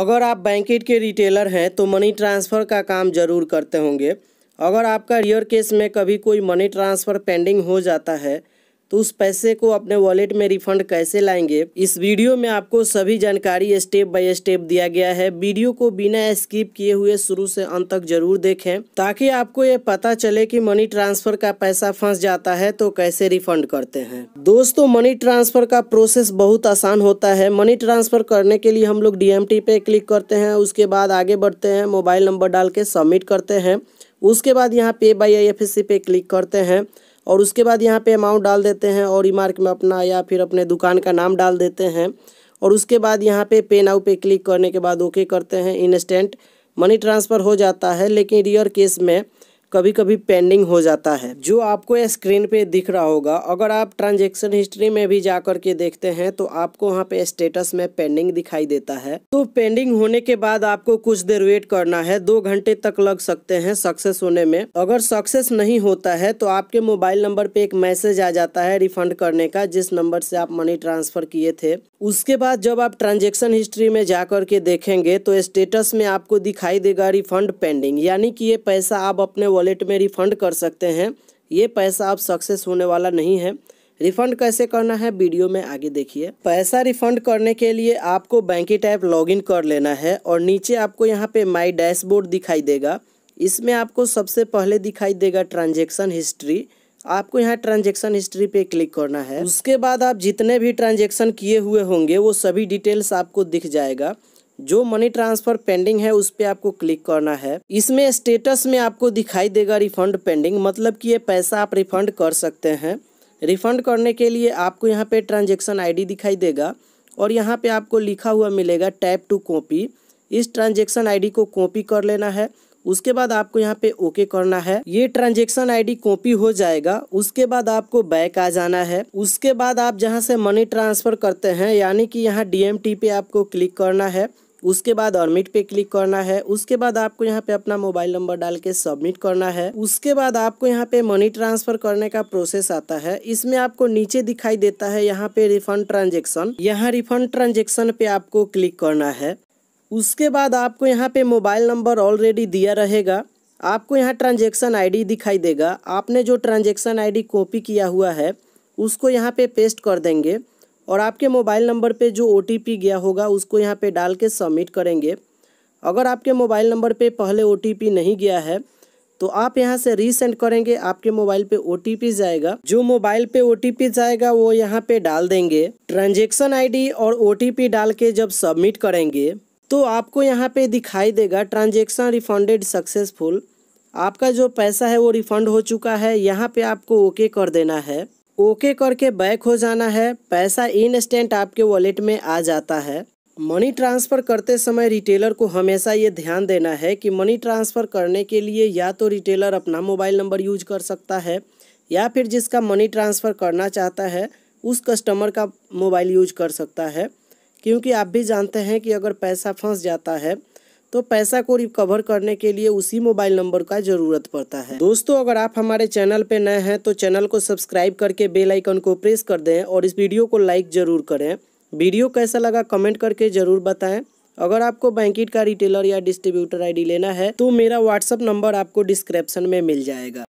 अगर आप बैंकेट के रिटेलर हैं तो मनी ट्रांसफ़र का काम जरूर करते होंगे अगर आपका रियर केस में कभी कोई मनी ट्रांसफ़र पेंडिंग हो जाता है तो उस पैसे को अपने वॉलेट में रिफंड कैसे लाएंगे इस वीडियो में आपको सभी जानकारी स्टेप बाय स्टेप दिया गया है वीडियो को बिना स्किप किए हुए शुरू से अंत तक जरूर देखें ताकि आपको ये पता चले कि मनी ट्रांसफर का पैसा फंस जाता है तो कैसे रिफंड करते हैं दोस्तों मनी ट्रांसफर का प्रोसेस बहुत आसान होता है मनी ट्रांसफर करने के लिए हम लोग डीएमटी पे क्लिक करते हैं उसके बाद आगे बढ़ते हैं मोबाइल नंबर डाल के सबमिट करते हैं उसके बाद यहाँ पे बाई आई पे क्लिक करते हैं और उसके बाद यहाँ पे अमाउंट डाल देते हैं और ई मार्क में अपना या फिर अपने दुकान का नाम डाल देते हैं और उसके बाद यहाँ पे पे नाउ पे क्लिक करने के बाद ओके करते हैं इंस्टेंट मनी ट्रांसफ़र हो जाता है लेकिन रियर केस में कभी कभी पेंडिंग हो जाता है जो आपको स्क्रीन पे दिख रहा होगा अगर आप ट्रांजेक्शन हिस्ट्री में भी जाकर के देखते हैं तो आपको वहाँ पे स्टेटस में पेंडिंग दिखाई देता है तो पेंडिंग होने के बाद आपको कुछ देर वेट करना है दो घंटे तक लग सकते हैं सक्सेस होने में अगर सक्सेस नहीं होता है तो आपके मोबाइल नंबर पे एक मैसेज आ जाता है रिफंड करने का जिस नंबर से आप मनी ट्रांसफर किए थे उसके बाद जब आप ट्रांजेक्शन हिस्ट्री में जा करके देखेंगे तो स्टेटस में आपको दिखाई देगा रिफंड पेंडिंग यानी कि ये पैसा आप अपने वॉलेट में रिफंड कर सकते हैं ये पैसा अब सक्सेस होने वाला नहीं है रिफंड कैसे करना है वीडियो में आगे देखिए पैसा रिफंड करने के लिए आपको टाइप लॉग लॉगिन कर लेना है और नीचे आपको यहाँ पे माई डैशबोर्ड दिखाई देगा इसमें आपको सबसे पहले दिखाई देगा ट्रांजेक्शन हिस्ट्री आपको यहाँ ट्रांजेक्शन हिस्ट्री पे क्लिक करना है उसके बाद आप जितने भी ट्रांजेक्शन किए हुए होंगे वो सभी डिटेल्स आपको दिख जाएगा जो मनी ट्रांसफर पेंडिंग है उस पर आपको क्लिक करना है इसमें स्टेटस में आपको दिखाई देगा रिफंड पेंडिंग मतलब कि ये पैसा आप रिफंड कर सकते हैं रिफंड करने के लिए आपको यहाँ पे ट्रांजेक्शन आईडी दिखाई देगा और यहाँ पे आपको लिखा हुआ मिलेगा टैप टू कॉपी इस ट्रांजेक्शन आईडी को कॉपी कर लेना है उसके बाद आपको यहाँ पे ओके करना है ये ट्रांजेक्शन आईडी कॉपी हो जाएगा उसके बाद आपको बैक आ जाना है उसके बाद आप जहाँ से मनी ट्रांसफर करते हैं यानी कि यहाँ डीएमटी पे आपको क्लिक करना है उसके बाद सबमिट पे क्लिक करना है उसके बाद आपको यहाँ पे अपना मोबाइल नंबर डाल के सबमिट करना है उसके बाद आपको यहाँ पे मनी ट्रांसफर करने का प्रोसेस आता है इसमें आपको नीचे दिखाई देता है यहाँ पे रिफंड ट्रांजेक्शन यहाँ रिफंड ट्रांजेक्शन पे आपको क्लिक करना है उसके बाद आपको यहाँ पे मोबाइल नंबर ऑलरेडी दिया रहेगा आपको यहाँ ट्रांजेक्शन आई दिखाई देगा आपने जो ट्रांजेक्शन आई कॉपी किया हुआ है उसको यहाँ पे पेस्ट कर देंगे और आपके मोबाइल नंबर पे जो ओ गया होगा उसको यहाँ पे डाल के सबमिट करेंगे अगर आपके मोबाइल नंबर पे पहले ओ नहीं गया है तो आप यहाँ से रीसेंड करेंगे आपके मोबाइल पे ओ जाएगा जो मोबाइल पे ओ जाएगा वो यहाँ पे डाल देंगे ट्रांजेक्शन आई और ओ डाल के जब सबमिट करेंगे तो आपको यहाँ पे दिखाई देगा ट्रांजेक्शन रिफंडेड सक्सेसफुल आपका जो पैसा है वो रिफंड हो चुका है यहाँ पे आपको ओके कर देना है ओके करके बैक हो जाना है पैसा इंस्टेंट आपके वॉलेट में आ जाता है मनी ट्रांसफ़र करते समय रिटेलर को हमेशा ये ध्यान देना है कि मनी ट्रांसफ़र करने के लिए या तो रिटेलर अपना मोबाइल नंबर यूज कर सकता है या फिर जिसका मनी ट्रांसफ़र करना चाहता है उस कस्टमर का मोबाइल यूज कर सकता है क्योंकि आप भी जानते हैं कि अगर पैसा फंस जाता है तो पैसा को रिकवर करने के लिए उसी मोबाइल नंबर का जरूरत पड़ता है दोस्तों अगर आप हमारे चैनल पे नए हैं तो चैनल को सब्सक्राइब करके बेल आइकन को प्रेस कर दें और इस वीडियो को लाइक जरूर करें वीडियो कैसा लगा कमेंट करके जरूर बताएं अगर आपको बैंकिट का रिटेलर या डिस्ट्रीब्यूटर आईडी लेना है तो मेरा व्हाट्सअप नंबर आपको डिस्क्रिप्शन में मिल जाएगा